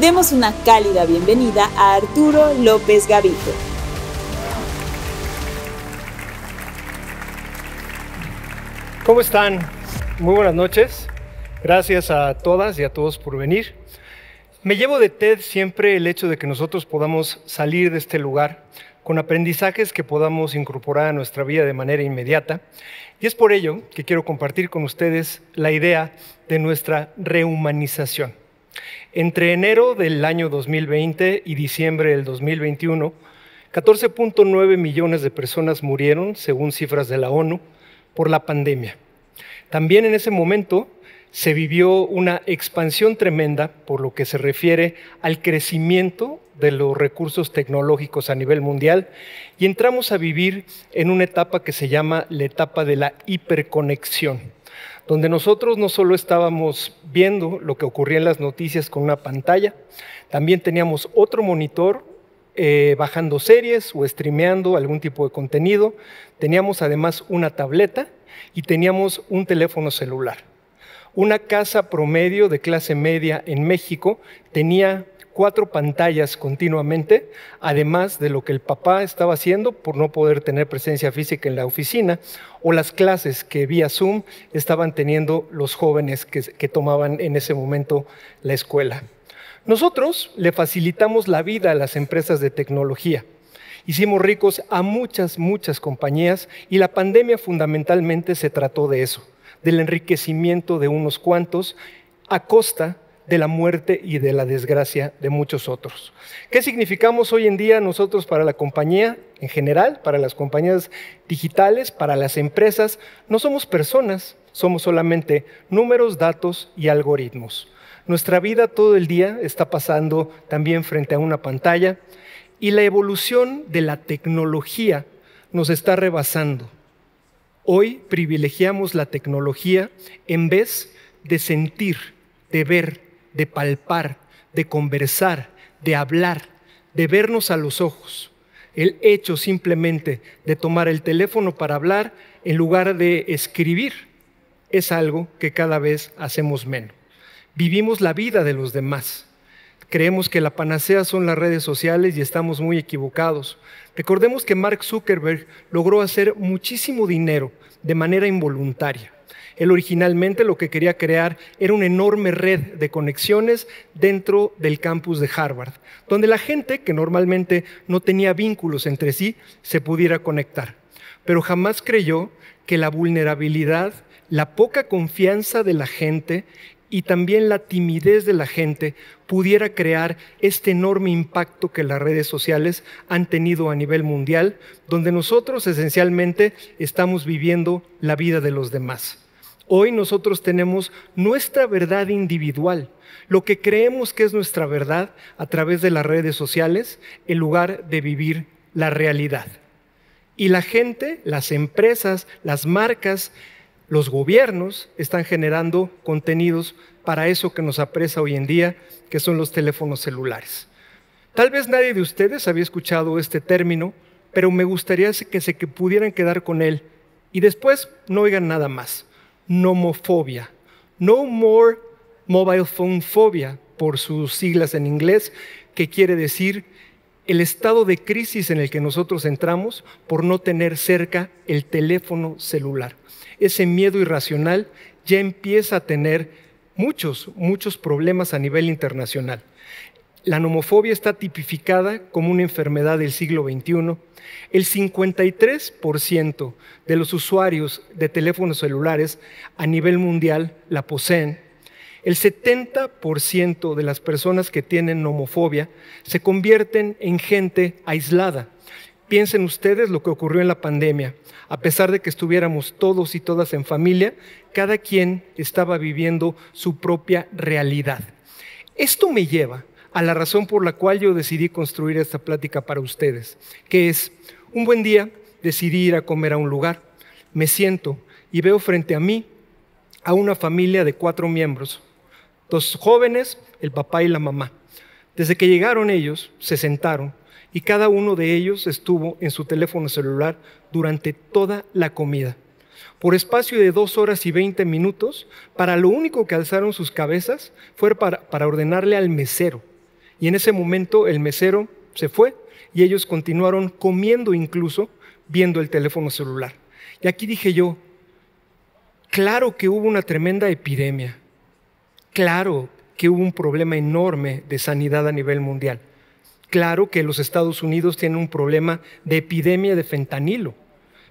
demos una cálida bienvenida a Arturo López Gavito. ¿Cómo están? Muy buenas noches. Gracias a todas y a todos por venir. Me llevo de TED siempre el hecho de que nosotros podamos salir de este lugar con aprendizajes que podamos incorporar a nuestra vida de manera inmediata. Y es por ello que quiero compartir con ustedes la idea de nuestra rehumanización. Entre enero del año 2020 y diciembre del 2021, 14.9 millones de personas murieron, según cifras de la ONU, por la pandemia. También en ese momento se vivió una expansión tremenda por lo que se refiere al crecimiento de los recursos tecnológicos a nivel mundial y entramos a vivir en una etapa que se llama la etapa de la hiperconexión, donde nosotros no solo estábamos viendo lo que ocurría en las noticias con una pantalla, también teníamos otro monitor eh, bajando series o streameando algún tipo de contenido, teníamos además una tableta y teníamos un teléfono celular. Una casa promedio de clase media en México tenía cuatro pantallas continuamente, además de lo que el papá estaba haciendo por no poder tener presencia física en la oficina, o las clases que vía Zoom estaban teniendo los jóvenes que, tomaban en ese momento la escuela. Nosotros le facilitamos la vida a las empresas de tecnología. Hicimos ricos a muchas, muchas compañías y la pandemia fundamentalmente se trató de eso, del enriquecimiento de unos cuantos a costa de la muerte y de la desgracia de muchos otros. ¿Qué significamos hoy en día nosotros para la compañía en general, para las compañías digitales, para las empresas? No somos personas, somos solamente números, datos y algoritmos. Nuestra vida todo el día está pasando también frente a una pantalla y la evolución de la tecnología nos está rebasando. Hoy privilegiamos la tecnología en vez de sentir, de ver, de palpar, de conversar, de hablar, de vernos a los ojos. El hecho simplemente de tomar el teléfono para hablar en lugar de escribir es algo que cada vez hacemos menos. Vivimos la vida de los demás. Creemos que la panacea son las redes sociales y estamos muy equivocados. Recordemos que Mark Zuckerberg logró hacer muchísimo dinero de manera involuntaria. Él originalmente lo que quería crear era una enorme red de conexiones dentro del campus de Harvard, donde la gente que normalmente no tenía vínculos entre sí se pudiera conectar. Pero jamás creyó que la vulnerabilidad, la poca confianza de la gente y también la timidez de la gente pudiera crear este enorme impacto que las redes sociales han tenido a nivel mundial, donde nosotros esencialmente estamos viviendo la vida de los demás. Hoy nosotros tenemos nuestra verdad individual, lo que creemos que es nuestra verdad a través de las redes sociales, en lugar de vivir la realidad. Y la gente, las empresas, las marcas, los gobiernos están generando contenidos para eso que nos apresa hoy en día, que son los teléfonos celulares. Tal vez nadie de ustedes había escuchado este término, pero me gustaría que se pudieran quedar con él y después no oigan nada más nomofobia, No more mobile phone phobia, por sus siglas en inglés, que quiere decir el estado de crisis en el que nosotros entramos por no tener cerca el teléfono celular. Ese miedo irracional ya empieza a tener muchos, muchos problemas a nivel internacional la nomofobia está tipificada como una enfermedad del siglo XXI. El 53% de los usuarios de teléfonos celulares a nivel mundial la poseen. El 70% de las personas que tienen nomofobia se convierten en gente aislada. Piensen ustedes lo que ocurrió en la pandemia. A pesar de que estuviéramos todos y todas en familia, cada quien estaba viviendo su propia realidad. Esto me lleva a la razón por la cual yo decidí construir esta plática para ustedes, que es, un buen día decidí ir a comer a un lugar, me siento y veo frente a mí a una familia de cuatro miembros, dos jóvenes, el papá y la mamá. Desde que llegaron ellos, se sentaron y cada uno de ellos estuvo en su teléfono celular durante toda la comida. Por espacio de dos horas y veinte minutos, para lo único que alzaron sus cabezas fue para, para ordenarle al mesero y en ese momento el mesero se fue y ellos continuaron comiendo incluso viendo el teléfono celular. Y aquí dije yo, claro que hubo una tremenda epidemia, claro que hubo un problema enorme de sanidad a nivel mundial, claro que los Estados Unidos tienen un problema de epidemia de fentanilo,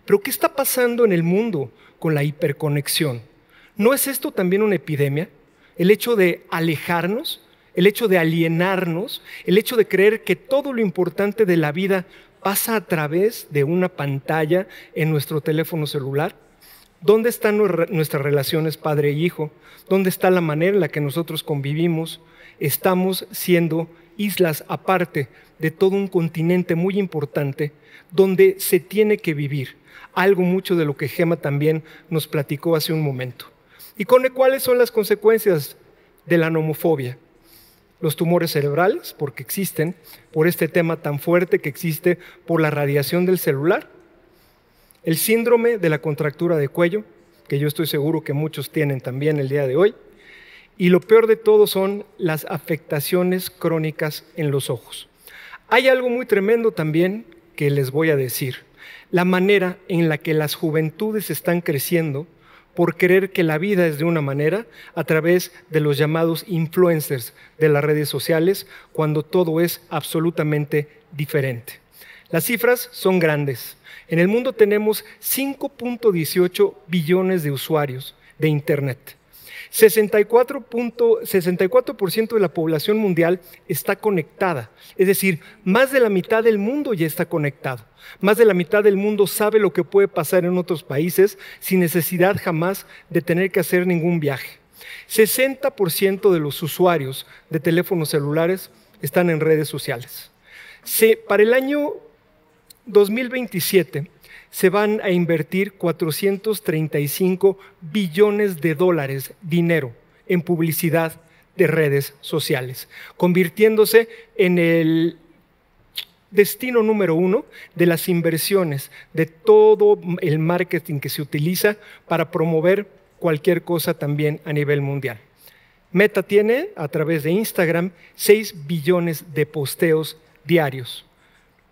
pero ¿qué está pasando en el mundo con la hiperconexión? ¿No es esto también una epidemia? El hecho de alejarnos, el hecho de alienarnos, el hecho de creer que todo lo importante de la vida pasa a través de una pantalla en nuestro teléfono celular? ¿Dónde están nuestras relaciones padre e hijo? ¿Dónde está la manera en la que nosotros convivimos? Estamos siendo islas aparte de todo un continente muy importante donde se tiene que vivir, algo mucho de lo que Gema también nos platicó hace un momento. ¿Y con cuáles son las consecuencias de la nomofobia? los tumores cerebrales, porque existen, por este tema tan fuerte que existe por la radiación del celular, el síndrome de la contractura de cuello, que yo estoy seguro que muchos tienen también el día de hoy, y lo peor de todo son las afectaciones crónicas en los ojos. Hay algo muy tremendo también que les voy a decir. La manera en la que las juventudes están creciendo por creer que la vida es de una manera a través de los llamados influencers de las redes sociales, cuando todo es absolutamente diferente. Las cifras son grandes. En el mundo tenemos 5.18 billones de usuarios de Internet. 64%, de la población mundial está conectada, es decir, más de la mitad del mundo ya está conectado. Más de la mitad del mundo sabe lo que puede pasar en otros países sin necesidad jamás de tener que hacer ningún viaje. 60% de los usuarios de teléfonos celulares están en redes sociales. para el año 2027, se van a invertir 435 billones de dólares, dinero, en publicidad de redes sociales, convirtiéndose en el destino número uno de las inversiones, de todo el marketing que se utiliza para promover cualquier cosa también a nivel mundial. Meta tiene, a través de Instagram, 6 billones de posteos diarios.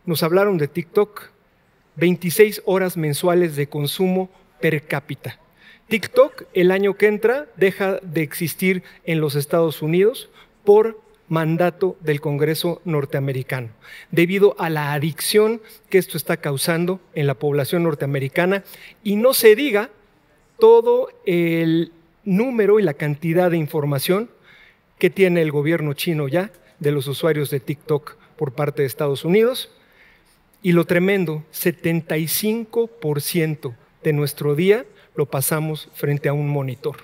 Nos hablaron de TikTok, 26 horas mensuales de consumo per cápita. TikTok el año que entra deja de existir en los Estados Unidos por mandato del Congreso norteamericano, debido a la adicción que esto está causando en la población norteamericana y no se diga todo el número y la cantidad de información que tiene el gobierno chino ya de los usuarios de TikTok por parte de Estados Unidos y lo tremendo, 75% de nuestro día lo pasamos frente a un monitor.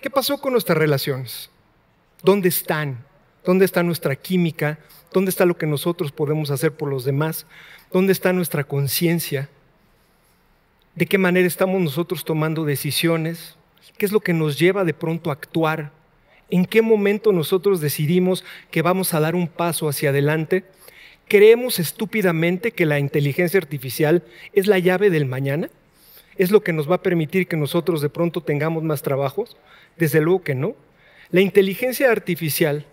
¿Qué pasó con nuestras relaciones? ¿Dónde están? ¿Dónde está nuestra química? ¿Dónde está lo que nosotros podemos hacer por los demás? ¿Dónde está nuestra conciencia? ¿De qué manera estamos nosotros tomando decisiones? ¿Qué es lo que nos lleva de pronto a actuar? ¿En qué momento nosotros decidimos que vamos a dar un paso hacia adelante? ¿Creemos estúpidamente que la inteligencia artificial es la llave del mañana? ¿Es lo que nos va a permitir que nosotros de pronto tengamos más trabajos? Desde luego que no. La inteligencia artificial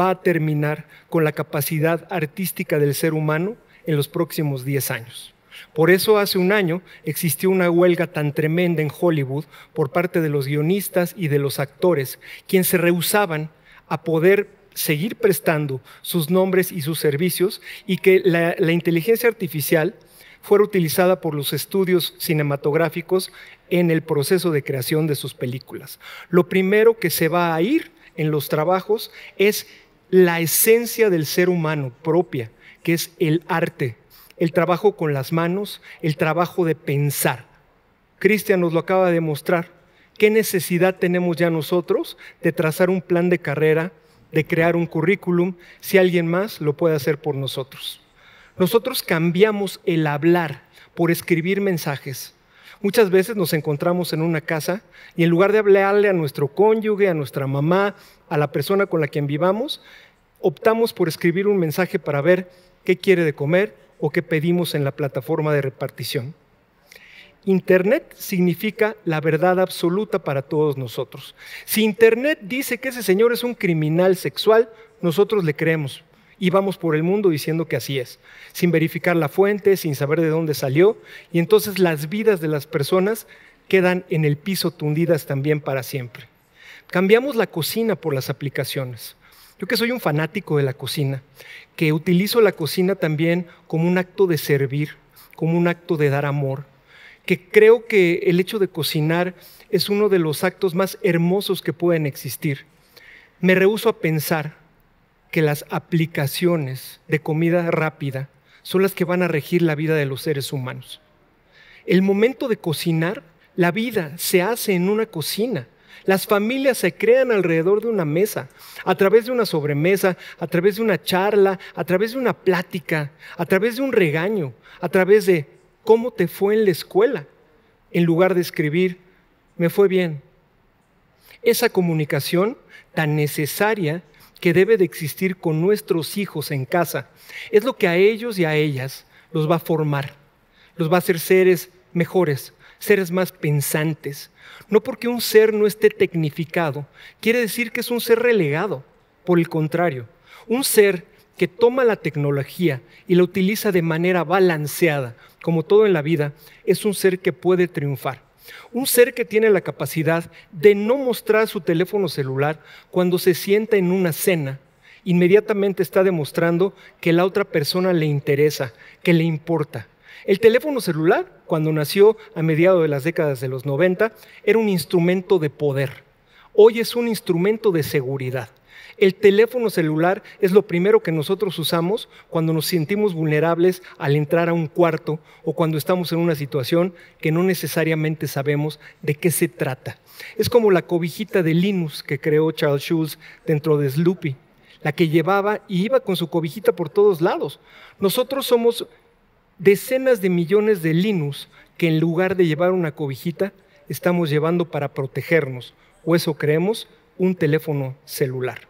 va a terminar con la capacidad artística del ser humano en los próximos 10 años. Por eso hace un año existió una huelga tan tremenda en Hollywood por parte de los guionistas y de los actores, quienes se rehusaban a poder seguir prestando sus nombres y sus servicios y que la, inteligencia artificial fuera utilizada por los estudios cinematográficos en el proceso de creación de sus películas. Lo primero que se va a ir en los trabajos es la esencia del ser humano propia, que es el arte, el trabajo con las manos, el trabajo de pensar. Cristian nos lo acaba de mostrar. ¿Qué necesidad tenemos ya nosotros de trazar un plan de carrera, de crear un currículum, si alguien más lo puede hacer por nosotros? Nosotros cambiamos el hablar por escribir mensajes. Muchas veces nos encontramos en una casa y en lugar de hablarle a nuestro cónyuge, a nuestra mamá, a la persona con la quien vivamos, optamos por escribir un mensaje para ver qué quiere de comer, o que pedimos en la plataforma de repartición. Internet significa la verdad absoluta para todos nosotros. Si Internet dice que ese señor es un criminal sexual, nosotros le creemos y vamos por el mundo diciendo que así es, sin verificar la fuente, sin saber de dónde salió, y entonces las vidas de las personas quedan en el piso tundidas también para siempre. Cambiamos la cocina por las aplicaciones. Yo que soy un fanático de la cocina, que utilizo la cocina también como un acto de servir, como un acto de dar amor, que creo que el hecho de cocinar es uno de los actos más hermosos que pueden existir. Me rehúso a pensar que las aplicaciones de comida rápida son las que van a regir la vida de los seres humanos. El momento de cocinar, la vida se hace en una cocina. Las familias se crean alrededor de una mesa, a través de una sobremesa, a través de una charla, a través de una plática, a través de un regaño, a través de cómo te fue en la escuela, en lugar de escribir, me fue bien. Esa comunicación tan necesaria que debe de existir con nuestros hijos en casa es lo que a ellos y a ellas los va a formar, los va a hacer seres mejores, seres más pensantes. No porque un ser no esté tecnificado, quiere decir que es un ser relegado. Por el contrario, un ser que toma la tecnología y la utiliza de manera balanceada, como todo en la vida, es un ser que puede triunfar. Un ser que tiene la capacidad de no mostrar su teléfono celular cuando se sienta en una cena, inmediatamente está demostrando que la otra persona le interesa, que le importa, el teléfono celular, cuando nació a mediados de las décadas de los 90, era un instrumento de poder. Hoy es un instrumento de seguridad. El teléfono celular es lo primero que nosotros usamos cuando nos sentimos vulnerables al entrar a un cuarto o cuando estamos en una situación que no necesariamente sabemos de qué se trata. Es como la cobijita de Linus que creó Charles Schulz dentro de Sloopy, la que llevaba y iba con su cobijita por todos lados. Nosotros somos decenas de millones de Linux que en lugar de llevar una cobijita, estamos llevando para protegernos, o eso creemos, un teléfono celular.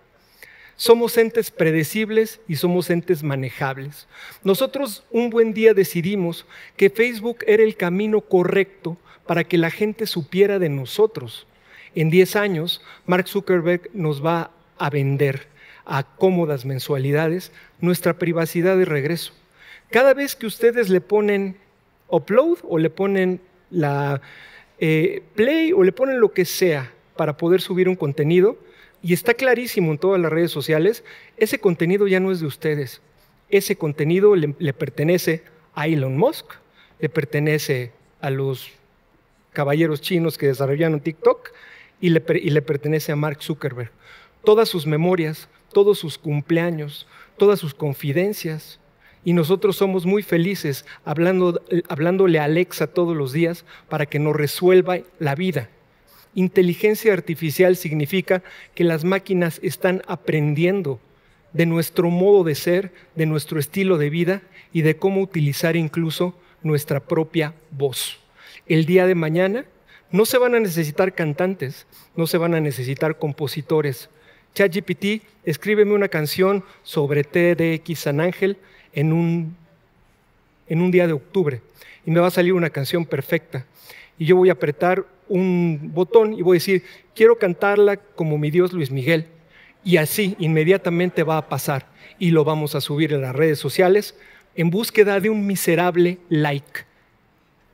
Somos entes predecibles y somos entes manejables. Nosotros un buen día decidimos que Facebook era el camino correcto para que la gente supiera de nosotros. En 10 años, Mark Zuckerberg nos va a vender a cómodas mensualidades nuestra privacidad de regreso. Cada vez que ustedes le ponen upload o le ponen la eh, play o le ponen lo que sea para poder subir un contenido, y está clarísimo en todas las redes sociales, ese contenido ya no es de ustedes. Ese contenido le, pertenece a Elon Musk, le pertenece a los caballeros chinos que desarrollaron TikTok y le pertenece a Mark Zuckerberg. Todas sus memorias, todos sus cumpleaños, todas sus confidencias, y nosotros somos muy felices hablando, hablándole a Alexa todos los días para que nos resuelva la vida. Inteligencia artificial significa que las máquinas están aprendiendo de nuestro modo de ser, de nuestro estilo de vida y de cómo utilizar incluso nuestra propia voz. El día de mañana no se van a necesitar cantantes, no se van a necesitar compositores. ChatGPT, escríbeme una canción sobre TDX San Ángel en un, en un día de octubre y me va a salir una canción perfecta. Y yo voy a apretar un botón y voy a decir, quiero cantarla como mi Dios Luis Miguel. Y así inmediatamente va a pasar y lo vamos a subir en las redes sociales en búsqueda de un miserable like.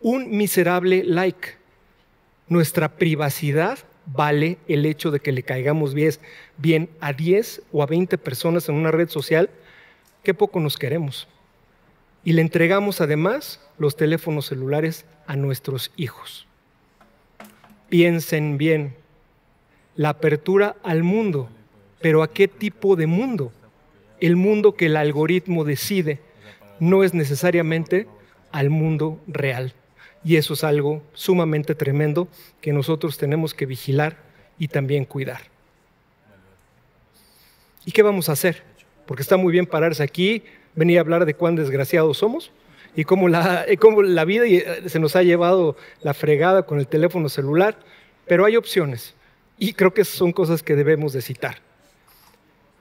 Un miserable like. Nuestra privacidad vale el hecho de que le caigamos bien a 10 o a 20 personas en una red social qué poco nos queremos. Y le entregamos además los teléfonos celulares a nuestros hijos. Piensen bien, la apertura al mundo, pero ¿a qué tipo de mundo? El mundo que el algoritmo decide no es necesariamente al mundo real. Y eso es algo sumamente tremendo que nosotros tenemos que vigilar y también cuidar. ¿Y qué vamos a hacer? porque está muy bien pararse aquí, venir a hablar de cuán desgraciados somos y cómo la, la vida eh, se nos ha llevado la fregada con el teléfono celular, pero hay opciones y creo que son cosas que debemos de citar.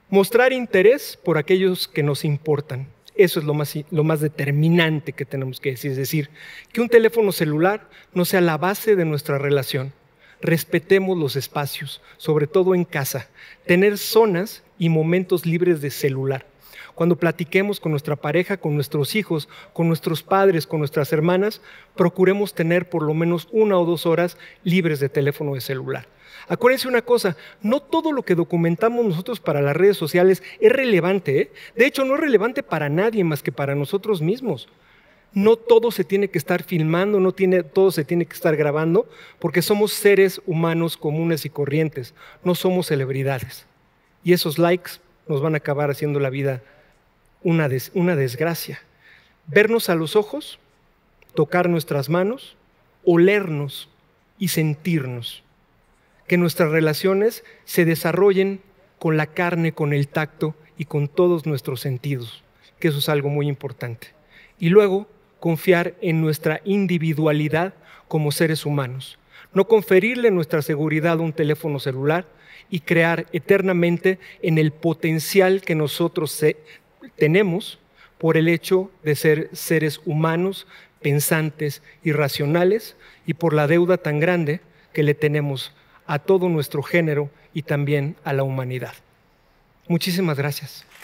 Mostrar interés por aquellos que nos importan. Eso es lo más determinante que tenemos que decir, es decir, que un teléfono celular no sea la base de nuestra relación. Respetemos los espacios, sobre todo en casa. Tener zonas y momentos libres de celular. Cuando platiquemos con nuestra pareja, con nuestros hijos, con nuestros padres, con nuestras hermanas, procuremos tener por lo menos una o dos horas libres de teléfono de celular. Acuérdense una cosa, no todo lo que documentamos nosotros para las redes sociales es relevante. ¿eh? De hecho, no es relevante para nadie más que para nosotros mismos no todo se tiene que estar filmando, no todo se tiene que estar grabando, porque somos seres humanos comunes y corrientes, no somos celebridades. Y esos likes nos van a acabar haciendo la vida una, una desgracia. Vernos a los ojos, tocar nuestras manos, olernos y sentirnos. Que nuestras relaciones se desarrollen con la carne, con el tacto y con todos nuestros sentidos, que eso es algo muy importante. Y luego confiar en nuestra individualidad como seres humanos, no conferirle nuestra seguridad a un teléfono celular y crear eternamente en el potencial que nosotros tenemos por el hecho de ser seres humanos, pensantes y racionales y por la deuda tan grande que le tenemos a todo nuestro género y también a la humanidad. Muchísimas gracias.